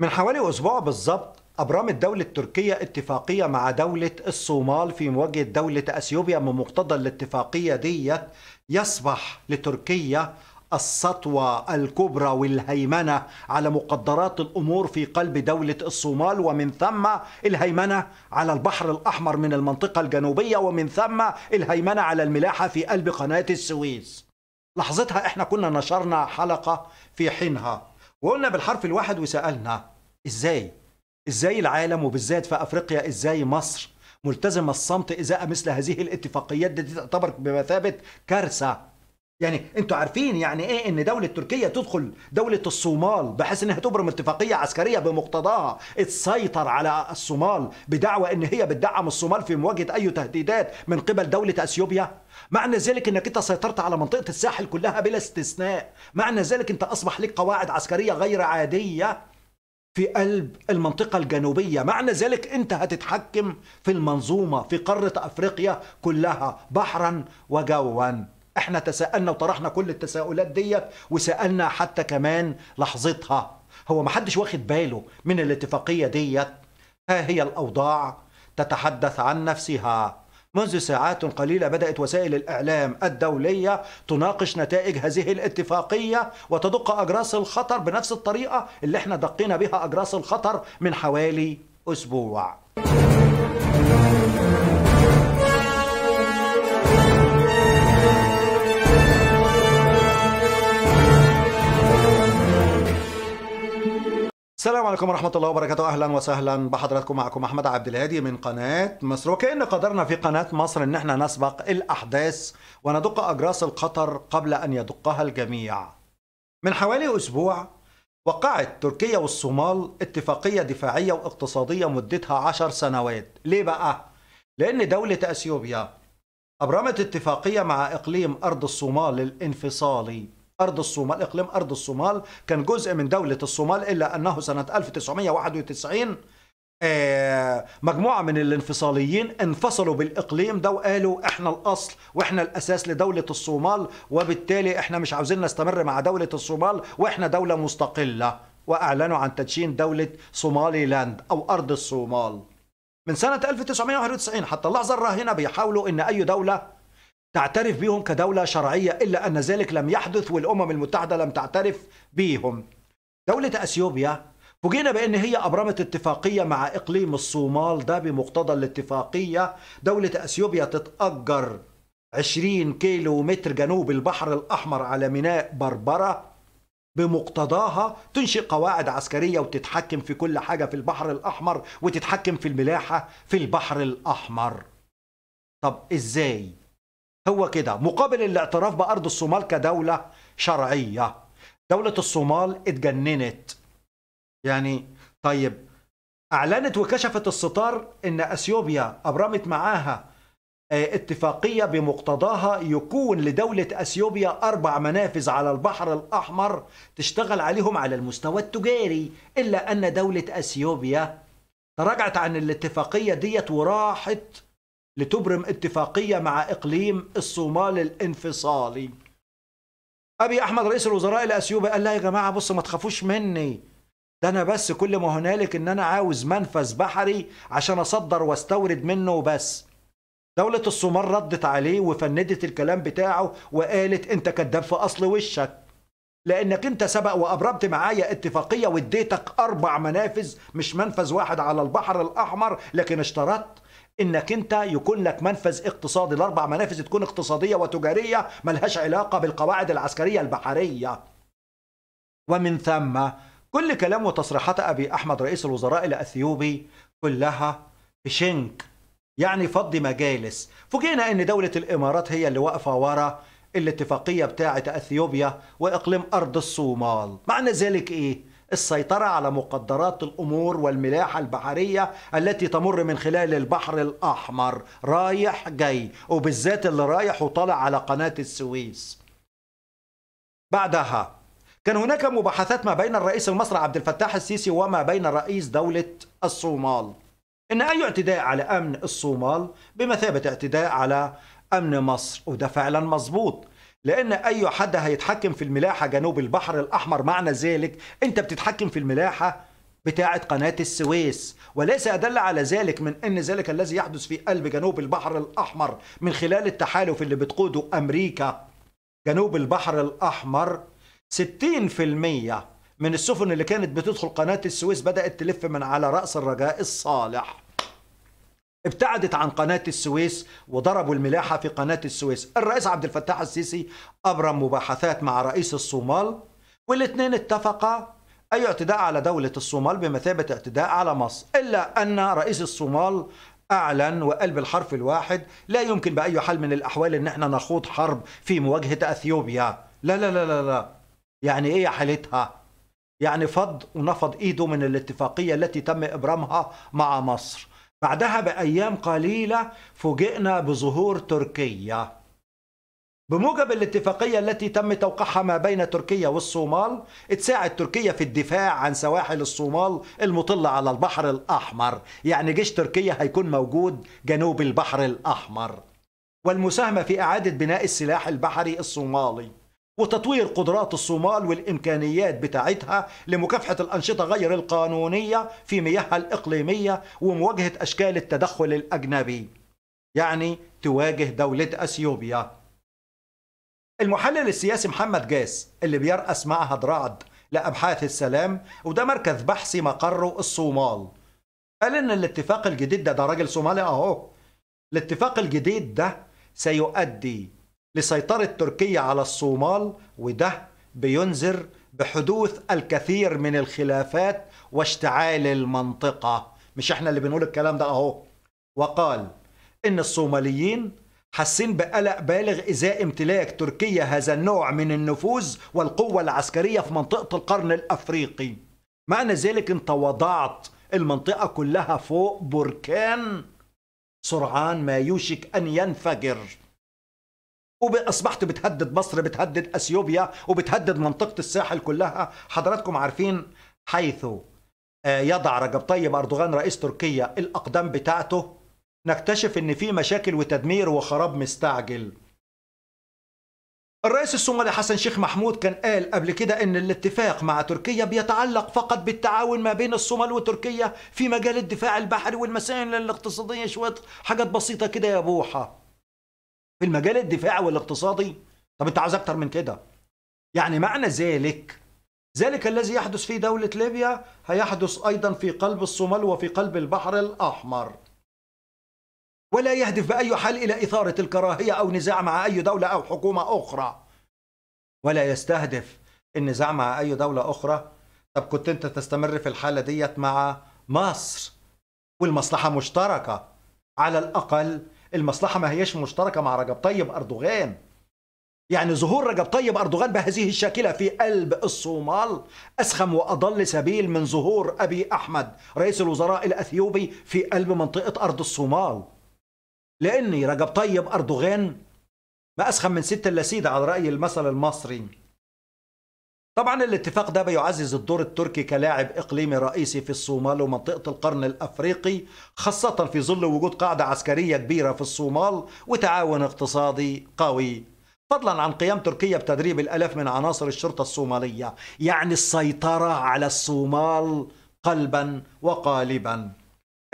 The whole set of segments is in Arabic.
من حوالي أسبوع بالظبط أبرمت دولة تركيا اتفاقية مع دولة الصومال في مواجهة دولة أثيوبيا من مقتضى الاتفاقية ديت يصبح لتركيا السطوة الكبرى والهيمنة على مقدرات الأمور في قلب دولة الصومال ومن ثم الهيمنة على البحر الأحمر من المنطقة الجنوبية ومن ثم الهيمنة على الملاحة في قلب قناة السويس لحظتها احنا كنا نشرنا حلقة في حينها وقلنا بالحرف الواحد وسالنا ازاي ازاي العالم وبالذات في افريقيا ازاي مصر ملتزمه الصمت ازاء مثل هذه الاتفاقيات دي تعتبر بمثابه كارثه يعني انتوا عارفين يعني ايه ان دولة تركيا تدخل دولة الصومال بحيث انها تبرم اتفاقية عسكرية بمقتضاها تسيطر على الصومال بدعوى ان هي بتدعم الصومال في مواجهة اي تهديدات من قبل دولة اثيوبيا معنى ذلك انك انت سيطرت على منطقة الساحل كلها بلا استثناء معنى ذلك انت اصبح لك قواعد عسكرية غير عادية في قلب المنطقة الجنوبية معنى ذلك أنت هتتحكم في المنظومة في قارة أفريقيا كلها بحرا وجوا احنا تساءلنا وطرحنا كل التساؤلات ديت وسالنا حتى كمان لحظتها هو ما حدش واخد باله من الاتفاقيه ديت ها هي الاوضاع تتحدث عن نفسها منذ ساعات قليلة بدأت وسائل الإعلام الدولية تناقش نتائج هذه الاتفاقية وتدق أجراس الخطر بنفس الطريقة اللي احنا دقينا بها أجراس الخطر من حوالي أسبوع السلام عليكم ورحمة الله وبركاته أهلا وسهلا بحضراتكم معكم أحمد عبد الهادي من قناة مصر وكأن قدرنا في قناة مصر إن احنا نسبق الأحداث وندق أجراس القطر قبل أن يدقها الجميع من حوالي أسبوع وقعت تركيا والصومال اتفاقية دفاعية واقتصادية مدتها عشر سنوات ليه بقى؟ لأن دولة أثيوبيا أبرمت اتفاقية مع إقليم أرض الصومال الانفصالي أرض الصومال إقليم أرض الصومال كان جزء من دولة الصومال إلا أنه سنة 1991 آه، مجموعة من الانفصاليين انفصلوا بالإقليم ده وقالوا إحنا الأصل وإحنا الأساس لدولة الصومال وبالتالي إحنا مش عاوزين نستمر مع دولة الصومال وإحنا دولة مستقلة وأعلنوا عن تدشين دولة صومالي لاند أو أرض الصومال من سنة 1991 حتى اللحظة الراهنة بيحاولوا إن أي دولة تعترف بهم كدولة شرعية إلا أن ذلك لم يحدث والأمم المتحدة لم تعترف بهم دولة أثيوبيا فوجئنا بأن هي أبرمت اتفاقية مع إقليم الصومال ده بمقتضى الاتفاقية دولة أثيوبيا تتأجر 20 كيلو متر جنوب البحر الأحمر على ميناء بربرة بمقتضاها تنشئ قواعد عسكرية وتتحكم في كل حاجة في البحر الأحمر وتتحكم في الملاحة في البحر الأحمر طب إزاي؟ هو كده مقابل الاعتراف بأرض الصومال كدولة شرعية دولة الصومال اتجننت يعني طيب أعلنت وكشفت الستار إن أثيوبيا أبرمت معاها آه، اتفاقية بمقتضاها يكون لدولة أثيوبيا أربع منافذ على البحر الأحمر تشتغل عليهم على المستوى التجاري إلا أن دولة أثيوبيا تراجعت عن الاتفاقية ديت وراحت لتبرم اتفاقية مع إقليم الصومال الانفصالي أبي أحمد رئيس الوزراء الأثيوبي قال لا يا جماعة بصوا ما تخافوش مني ده أنا بس كل ما هنالك إن أنا عاوز منفذ بحري عشان أصدر واستورد منه وبس دولة الصومال ردت عليه وفندت الكلام بتاعه وقالت أنت كذاب في أصل وشك لأنك أنت سبق وأبرمت معايا اتفاقية واديتك أربع منافذ مش منفذ واحد على البحر الأحمر لكن اشترطت انك انت يكون لك منفذ اقتصادي الاربع منافذ تكون اقتصاديه وتجاريه ملهاش علاقه بالقواعد العسكريه البحريه ومن ثم كل كلام وتصريحات ابي احمد رئيس الوزراء الاثيوبي كلها بشنك يعني فض مجالس فوجئنا ان دوله الامارات هي اللي واقفه ورا الاتفاقيه بتاعه اثيوبيا واقليم ارض الصومال معنى ذلك ايه السيطرة على مقدرات الأمور والملاحة البحرية التي تمر من خلال البحر الأحمر رايح جاي وبالذات اللي رايح وطالع على قناة السويس بعدها كان هناك مباحثات ما بين الرئيس المصري عبد الفتاح السيسي وما بين رئيس دولة الصومال إن أي اعتداء على أمن الصومال بمثابة اعتداء على أمن مصر وده فعلا مظبوط لأن أي حد هيتحكم في الملاحة جنوب البحر الأحمر معنى ذلك أنت بتتحكم في الملاحة بتاعة قناة السويس وليس أدل على ذلك من أن ذلك الذي يحدث في قلب جنوب البحر الأحمر من خلال التحالف اللي بتقوده أمريكا جنوب البحر الأحمر 60% من السفن اللي كانت بتدخل قناة السويس بدأت تلف من على رأس الرجاء الصالح ابتعدت عن قناة السويس وضربوا الملاحة في قناة السويس الرئيس عبد الفتاح السيسي أبرم مباحثات مع رئيس الصومال والاثنين اتفقا أي اعتداء على دولة الصومال بمثابة اعتداء على مصر إلا أن رئيس الصومال أعلن وقال بالحرف الواحد لا يمكن بأي حال من الأحوال أن احنا نخوض حرب في مواجهة أثيوبيا لا لا لا لا, لا. يعني إيه حالتها؟ يعني فض ونفض إيده من الاتفاقية التي تم إبرامها مع مصر بعدها بأيام قليلة فوجئنا بظهور تركيا بموجب الاتفاقية التي تم توقيعها ما بين تركيا والصومال تساعد تركيا في الدفاع عن سواحل الصومال المطلة على البحر الأحمر يعني جيش تركيا هيكون موجود جنوب البحر الأحمر والمساهمة في إعادة بناء السلاح البحري الصومالي وتطوير قدرات الصومال والإمكانيات بتاعتها لمكافحة الأنشطة غير القانونية في مياهها الإقليمية ومواجهة أشكال التدخل الأجنبي يعني تواجه دولة أثيوبيا المحلل السياسي محمد جاس اللي بيرأس معهد رعد لأبحاث السلام وده مركز بحثي مقره الصومال قال إن الاتفاق الجديد ده ده راجل صومالي أهو الاتفاق الجديد ده سيؤدي لسيطرة تركيا على الصومال وده بينذر بحدوث الكثير من الخلافات واشتعال المنطقة مش احنا اللي بنقول الكلام ده اهو وقال ان الصوماليين حاسين بقلق بالغ إزاء امتلاك تركيا هذا النوع من النفوذ والقوة العسكرية في منطقة القرن الأفريقي معنى ذلك انت وضعت المنطقة كلها فوق بركان سرعان ما يوشك أن ينفجر وأصبحت بتهدد مصر بتهدد اثيوبيا وبتهدد منطقه الساحل كلها حضراتكم عارفين حيث آه، يضع رجب طيب اردوغان رئيس تركيا الاقدام بتاعته نكتشف ان في مشاكل وتدمير وخراب مستعجل الرئيس الصومالي حسن شيخ محمود كان قال قبل كده ان الاتفاق مع تركيا بيتعلق فقط بالتعاون ما بين الصومال وتركيا في مجال الدفاع البحري والمسائل الاقتصاديه شويه حاجات بسيطه كده يا بوحه في المجال الدفاعي والاقتصادي طب انت عاوز اكتر من كده يعني معنى ذلك ذلك الذي يحدث في دولة ليبيا هيحدث أيضا في قلب الصومال وفي قلب البحر الأحمر ولا يهدف بأي حال إلى إثارة الكراهية أو نزاع مع أي دولة أو حكومة أخرى ولا يستهدف النزاع مع أي دولة أخرى طب كنت أنت تستمر في الحالة ديت مع مصر والمصلحة مشتركة على الأقل المصلحه ما هياش مشتركه مع رجب طيب اردوغان يعني ظهور رجب طيب أردوغان بهذه الشاكلة في قلب الصومال أسخم وأضل سبيل من ظهور أبي أحمد رئيس الوزراء الأثيوبي في قلب منطقة أرض الصومال لاني رجب طيب أردوغان ما أسخم من ست اللسيدة على رأي المثل المصري طبعا الاتفاق ده بيعزز الدور التركي كلاعب إقليمي رئيسي في الصومال ومنطقة القرن الأفريقي خاصة في ظل وجود قاعدة عسكرية كبيرة في الصومال وتعاون اقتصادي قوي فضلا عن قيام تركيا بتدريب الألاف من عناصر الشرطة الصومالية يعني السيطرة على الصومال قلبا وقالبا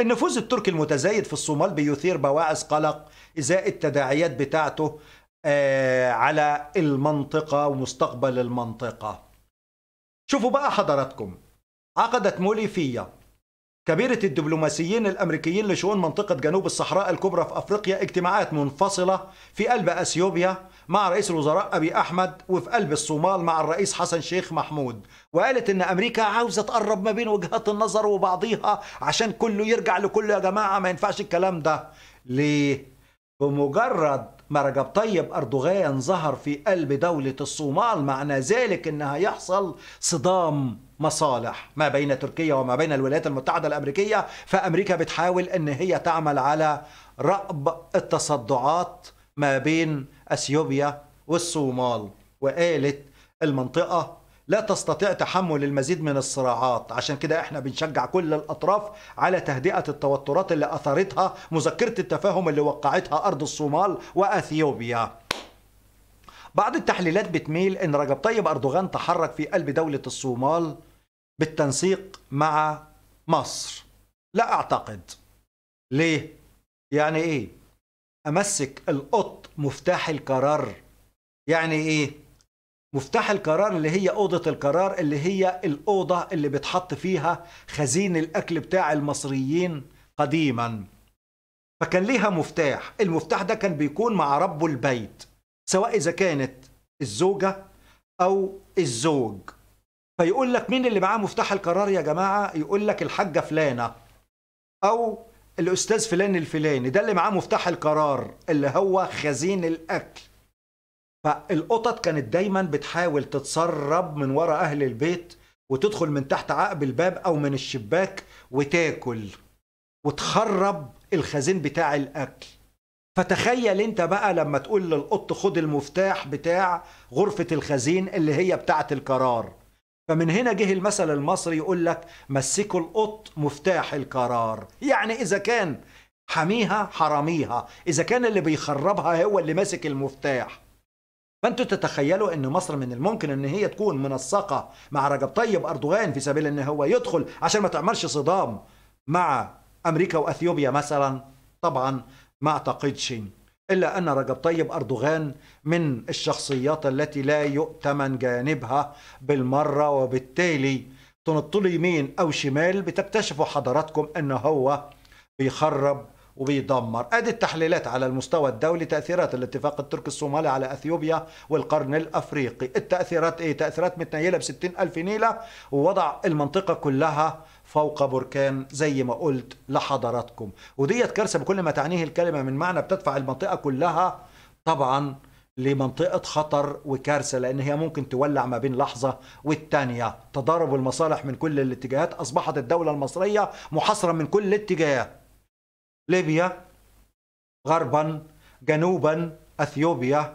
النفوذ التركي المتزايد في الصومال بيثير بواعث قلق إزاء التداعيات بتاعته آه، على المنطقة ومستقبل المنطقة شوفوا بقى حضراتكم عقدت مولي فيا كبيرة الدبلوماسيين الأمريكيين لشؤون منطقة جنوب الصحراء الكبرى في أفريقيا اجتماعات منفصلة في قلب أثيوبيا مع رئيس الوزراء أبي أحمد وفي قلب الصومال مع الرئيس حسن شيخ محمود وقالت إن أمريكا عاوزة تقرب ما بين وجهات النظر وبعضيها عشان كله يرجع لكله يا جماعة ما ينفعش الكلام ده ليه؟ بمجرد ما رجب طيب أردوغان ظهر في قلب دولة الصومال معنى ذلك أن هيحصل صدام مصالح ما بين تركيا وما بين الولايات المتحدة الأمريكية فأمريكا بتحاول أن هي تعمل على رأب التصدعات ما بين أثيوبيا والصومال وقالت المنطقة لا تستطيع تحمل المزيد من الصراعات عشان كده احنا بنشجع كل الاطراف على تهدئه التوترات اللي اثرتها مذكره التفاهم اللي وقعتها ارض الصومال واثيوبيا بعض التحليلات بتميل ان رجب طيب اردوغان تحرك في قلب دوله الصومال بالتنسيق مع مصر لا اعتقد ليه يعني ايه امسك القط مفتاح القرار يعني ايه مفتاح القرار اللي هي أوضة القرار اللي هي الأوضة اللي بتحط فيها خزين الأكل بتاع المصريين قديما فكان ليها مفتاح المفتاح ده كان بيكون مع رب البيت سواء إذا كانت الزوجة أو الزوج فيقول لك مين اللي معاه مفتاح القرار يا جماعة يقول لك الحاجة فلانة أو الأستاذ فلان الفلاني ده اللي معاه مفتاح القرار اللي هو خزين الأكل فالقطط كانت دايما بتحاول تتسرب من ورا أهل البيت وتدخل من تحت عقب الباب أو من الشباك وتاكل وتخرب الخزين بتاع الأكل فتخيل انت بقى لما تقول للقط خد المفتاح بتاع غرفة الخزين اللي هي بتاعة القرار فمن هنا جه المثل المصري يقول لك مسكوا القط مفتاح القرار يعني إذا كان حميها حراميها إذا كان اللي بيخربها هو اللي ماسك المفتاح فانتوا تتخيلوا ان مصر من الممكن ان هي تكون منسقه مع رجب طيب اردوغان في سبيل ان هو يدخل عشان ما تعملش صدام مع امريكا واثيوبيا مثلا طبعا ما اعتقدش الا ان رجب طيب اردوغان من الشخصيات التي لا يؤتمن جانبها بالمره وبالتالي تنطلي يمين او شمال بتكتشفوا حضراتكم ان هو بيخرب وبيدمر ادي التحليلات على المستوى الدولي تاثيرات الاتفاق التركي الصومالي على اثيوبيا والقرن الافريقي التاثيرات ايه تاثيرات متنيله ب ألف نيله ووضع المنطقه كلها فوق بركان زي ما قلت لحضراتكم وديت كارثه بكل ما تعنيه الكلمه من معنى بتدفع المنطقه كلها طبعا لمنطقة خطر وكارثة لأن هي ممكن تولع ما بين لحظة والتانية تضارب المصالح من كل الاتجاهات أصبحت الدولة المصرية محاصرة من كل الاتجاهات ليبيا غربا جنوبا اثيوبيا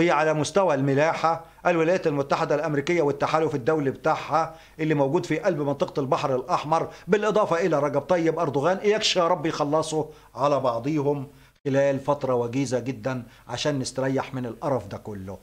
هي على مستوى الملاحة الولايات المتحدة الأمريكية والتحالف الدولي بتاعها اللي موجود في قلب منطقة البحر الأحمر بالإضافة إلى رجب طيب أردوغان يكشى يا رب يخلصوا على بعضيهم خلال فترة وجيزة جدا عشان نستريح من القرف ده كله